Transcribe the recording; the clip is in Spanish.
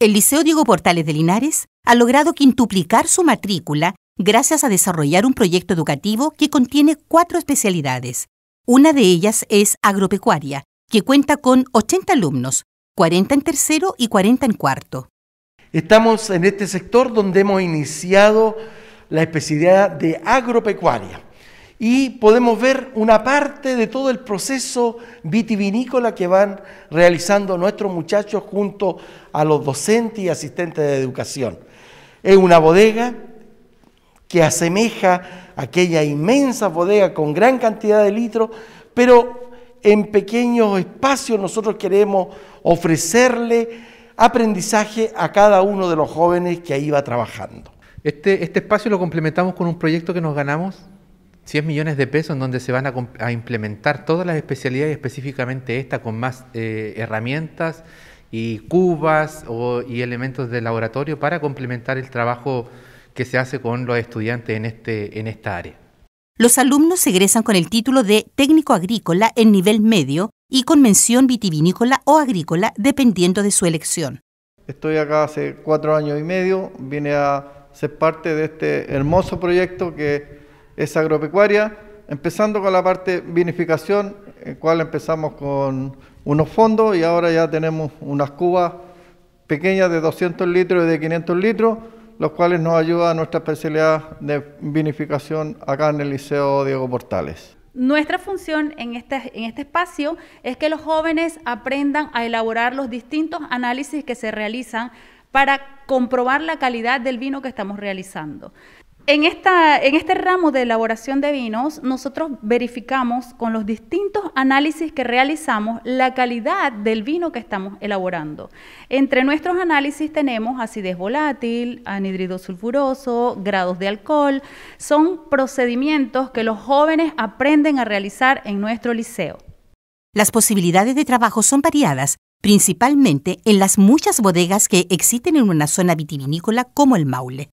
el Liceo Diego Portales de Linares ha logrado quintuplicar su matrícula gracias a desarrollar un proyecto educativo que contiene cuatro especialidades. Una de ellas es agropecuaria, que cuenta con 80 alumnos, 40 en tercero y 40 en cuarto. Estamos en este sector donde hemos iniciado la especialidad de agropecuaria y podemos ver una parte de todo el proceso vitivinícola que van realizando nuestros muchachos junto a los docentes y asistentes de educación. Es una bodega que asemeja aquella inmensa bodega con gran cantidad de litros, pero en pequeños espacios nosotros queremos ofrecerle aprendizaje a cada uno de los jóvenes que ahí va trabajando. este, este espacio lo complementamos con un proyecto que nos ganamos 100 millones de pesos en donde se van a, implementar todas las especialidades, específicamente esta, con más eh, herramientas y cubas y elementos de laboratorio para complementar el trabajo que se hace con los estudiantes en, este, en esta área. Los alumnos egresan con el título de técnico agrícola en nivel medio y con mención vitivinícola o agrícola dependiendo de su elección. Estoy acá hace cuatro años y medio, vine a ser parte de este hermoso proyecto que es agropecuaria, empezando con la parte vinificación, en cual empezamos con unos fondos y ahora ya tenemos unas cubas pequeñas de 200 litros y de 500 litros, los cuales nos ayuda a nuestra especialidad de vinificación acá en el Liceo Diego Portales. Nuestra función en este, en este espacio es que los jóvenes aprendan a elaborar los distintos análisis que se realizan para comprobar la calidad del vino que estamos realizando. En, este ramo de elaboración de vinos, nosotros verificamos con los distintos análisis que realizamos la calidad del vino que estamos elaborando. Entre nuestros análisis tenemos acidez volátil, anhídrido sulfuroso, grados de alcohol. Son procedimientos que los jóvenes aprenden a realizar en nuestro liceo. Las posibilidades de trabajo son variadas, principalmente en las muchas bodegas que existen en una zona vitivinícola como el Maule.